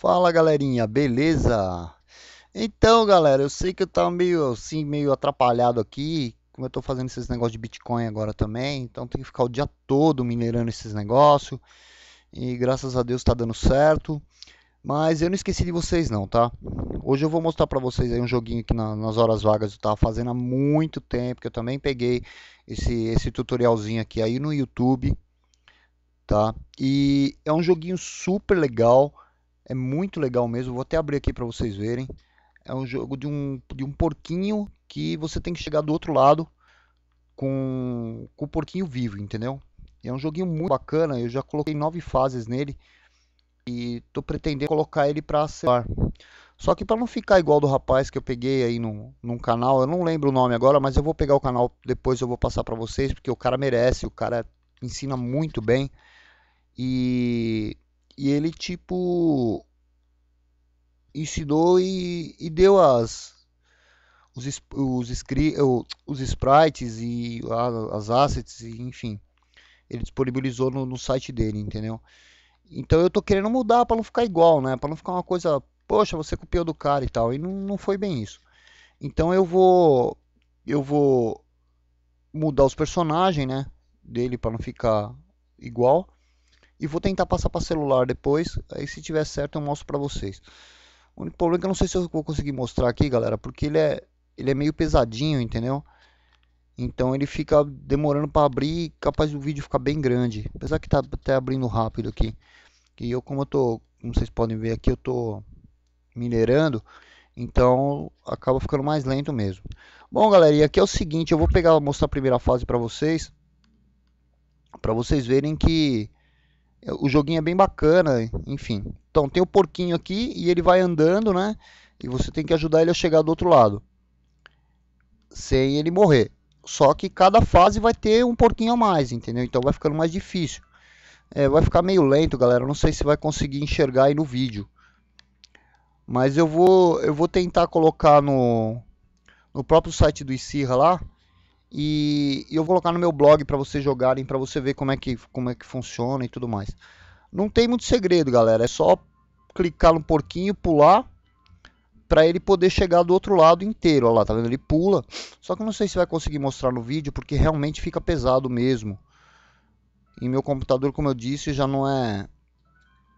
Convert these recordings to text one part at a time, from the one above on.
Fala galerinha, beleza? Então galera, eu sei que eu tava meio assim, meio atrapalhado aqui, como eu tô fazendo esses negócios de Bitcoin agora também, então tem que ficar o dia todo minerando esses negócios, e graças a Deus tá dando certo, mas eu não esqueci de vocês não, tá? Hoje eu vou mostrar pra vocês aí um joguinho que na, nas horas vagas eu tava fazendo há muito tempo, que eu também peguei esse, esse tutorialzinho aqui aí no YouTube, tá? E é um joguinho super legal, é muito legal mesmo. Vou até abrir aqui para vocês verem. É um jogo de um, de um porquinho que você tem que chegar do outro lado com, com o porquinho vivo, entendeu? É um joguinho muito bacana. Eu já coloquei nove fases nele e tô pretendendo colocar ele para acelerar. Só que para não ficar igual do rapaz que eu peguei aí num, num canal, eu não lembro o nome agora, mas eu vou pegar o canal depois, eu vou passar para vocês, porque o cara merece, o cara ensina muito bem. E e ele, tipo, ensinou e, e deu as. Os, os, os sprites e as assets, enfim. Ele disponibilizou no, no site dele, entendeu? Então eu tô querendo mudar para não ficar igual, né? Para não ficar uma coisa, poxa, você copiou do cara e tal. E não, não foi bem isso. Então eu vou eu vou mudar os personagens, né, dele para não ficar igual. E vou tentar passar para celular depois. Aí se tiver certo eu mostro para vocês. O único problema é que eu não sei se eu vou conseguir mostrar aqui, galera, porque ele é, ele é meio pesadinho, entendeu? Então ele fica demorando para abrir, capaz do vídeo ficar bem grande. Apesar que tá até abrindo rápido aqui. E eu como eu tô, como vocês podem ver aqui, eu tô minerando, então acaba ficando mais lento mesmo. Bom, galera, e aqui é o seguinte, eu vou pegar mostrar a primeira fase para vocês, para vocês verem que o joguinho é bem bacana, enfim. Então tem o porquinho aqui e ele vai andando, né? E você tem que ajudar ele a chegar do outro lado. Sem ele morrer. Só que cada fase vai ter um porquinho a mais, entendeu? Então vai ficando mais difícil. É, vai ficar meio lento, galera. Não sei se vai conseguir enxergar aí no vídeo. Mas eu vou, eu vou tentar colocar no, no próprio site do Icira lá e, e eu vou colocar no meu blog para vocês jogarem, para você ver como é, que, como é que funciona e tudo mais. Não tem muito segredo, galera. É só clicar no porquinho, pular, para ele poder chegar do outro lado inteiro. Olha lá, tá vendo? Ele pula. Só que eu não sei se vai conseguir mostrar no vídeo, porque realmente fica pesado mesmo. E meu computador, como eu disse, já não é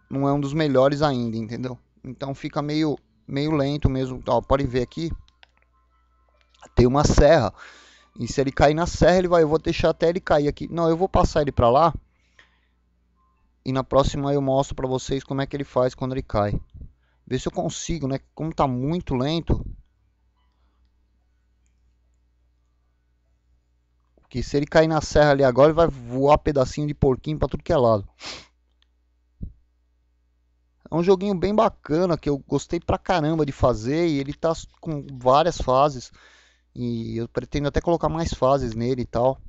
não é um dos melhores ainda, entendeu? Então fica meio meio lento mesmo. Ó, podem ver aqui, tem uma serra. E se ele cair na serra, ele vai, eu vou deixar até ele cair aqui. Não, eu vou passar ele para lá. E na próxima eu mostro para vocês como é que ele faz quando ele cai. Ver se eu consigo, né? Como tá muito lento. Porque se ele cair na serra ali agora, ele vai voar pedacinho de porquinho para tudo que é lado. É um joguinho bem bacana que eu gostei pra caramba de fazer e ele tá com várias fases. E eu pretendo até colocar mais fases nele e tal.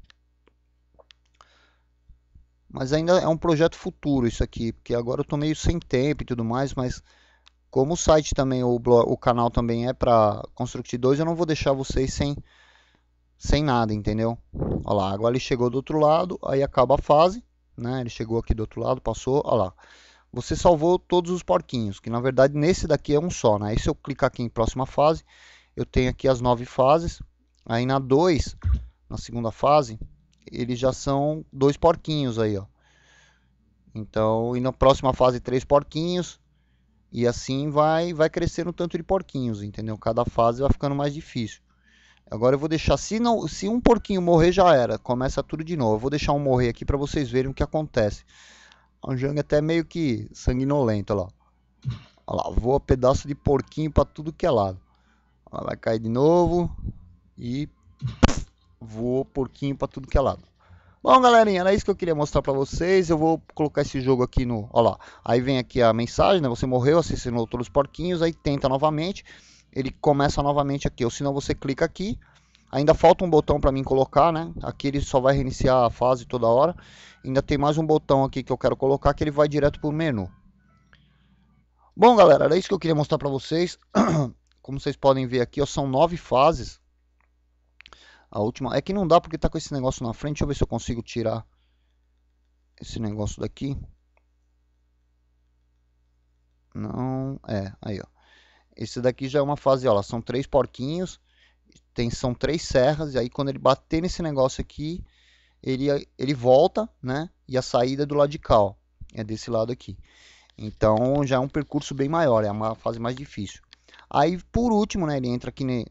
Mas ainda é um projeto futuro isso aqui, porque agora eu tô meio sem tempo e tudo mais, mas como o site também, o, blog, o canal também é para Construct2, eu não vou deixar vocês sem, sem nada, entendeu? Olha lá, agora ele chegou do outro lado, aí acaba a fase, né? Ele chegou aqui do outro lado, passou, olha lá. Você salvou todos os porquinhos, que na verdade nesse daqui é um só, né? se eu clicar aqui em próxima fase, eu tenho aqui as nove fases. Aí na 2, na segunda fase, eles já são dois porquinhos aí, ó. Então, e na próxima fase, três porquinhos. E assim vai, vai crescendo um tanto de porquinhos, entendeu? Cada fase vai ficando mais difícil. Agora eu vou deixar, se, não, se um porquinho morrer já era, começa tudo de novo. Eu vou deixar um morrer aqui para vocês verem o que acontece. Um Jung é até meio que sanguinolento, ó. lá. Olha lá, voa pedaço de porquinho para tudo que é lado. Ela cai de novo e voou porquinho para tudo que é lado. Bom, galerinha, era isso que eu queria mostrar para vocês. Eu vou colocar esse jogo aqui no... Olha lá, aí vem aqui a mensagem, né? Você morreu, assassinou todos os porquinhos, aí tenta novamente. Ele começa novamente aqui, ou senão você clica aqui. Ainda falta um botão para mim colocar, né? Aqui ele só vai reiniciar a fase toda hora. Ainda tem mais um botão aqui que eu quero colocar, que ele vai direto pro menu. Bom, galera, era isso que eu queria mostrar para vocês. como vocês podem ver aqui, ó, são nove fases. A última é que não dá porque está com esse negócio na frente. Deixa eu ver se eu consigo tirar esse negócio daqui. Não, é, aí ó. Esse daqui já é uma fase, Olha, são três porquinhos, tem, são três serras, e aí quando ele bater nesse negócio aqui, ele, ele volta, né? E a saída é do lado de cá, ó, é desse lado aqui. Então já é um percurso bem maior, é uma fase mais difícil. Aí, por último, né, ele entra aqui, ne...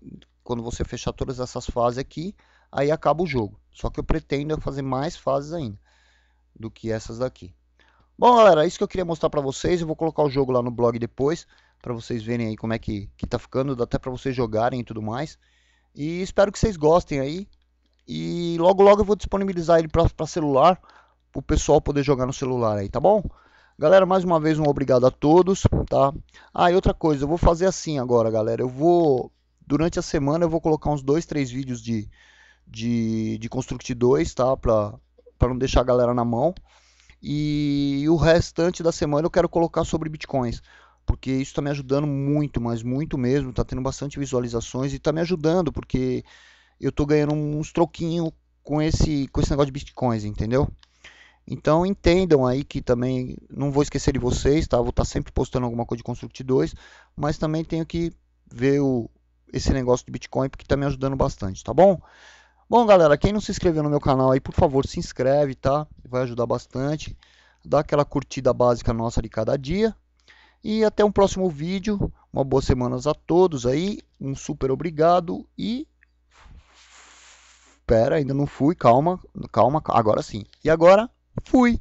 quando você fechar todas essas fases aqui, aí acaba o jogo. Só que eu pretendo fazer mais fases ainda do que essas daqui. Bom, galera, é isso que eu queria mostrar para vocês. Eu vou colocar o jogo lá no blog depois, para vocês verem aí como é que, que tá ficando, dá até para vocês jogarem e tudo mais. E espero que vocês gostem aí. E logo logo eu vou disponibilizar ele para celular, para o pessoal poder jogar no celular aí, tá bom? Galera, mais uma vez um obrigado a todos, tá? Ah, e outra coisa, eu vou fazer assim agora, galera. Eu vou durante a semana eu vou colocar uns dois, três vídeos de de, de Construct 2, tá? Pra, pra não deixar a galera na mão. E o restante da semana eu quero colocar sobre bitcoins, porque isso está me ajudando muito, mas muito mesmo. Tá tendo bastante visualizações e está me ajudando, porque eu tô ganhando uns troquinhos com esse, com esse negócio de bitcoins, entendeu? Então entendam aí que também não vou esquecer de vocês, tá? Vou estar tá sempre postando alguma coisa de Construct 2, mas também tenho que ver o, esse negócio de Bitcoin porque está me ajudando bastante, tá bom? Bom, galera, quem não se inscreveu no meu canal aí, por favor, se inscreve, tá? Vai ajudar bastante. Dá aquela curtida básica nossa de cada dia. E até um próximo vídeo. Uma boa semana a todos aí. Um super obrigado e Pera, ainda não fui, calma, calma, agora sim. E agora? Fui.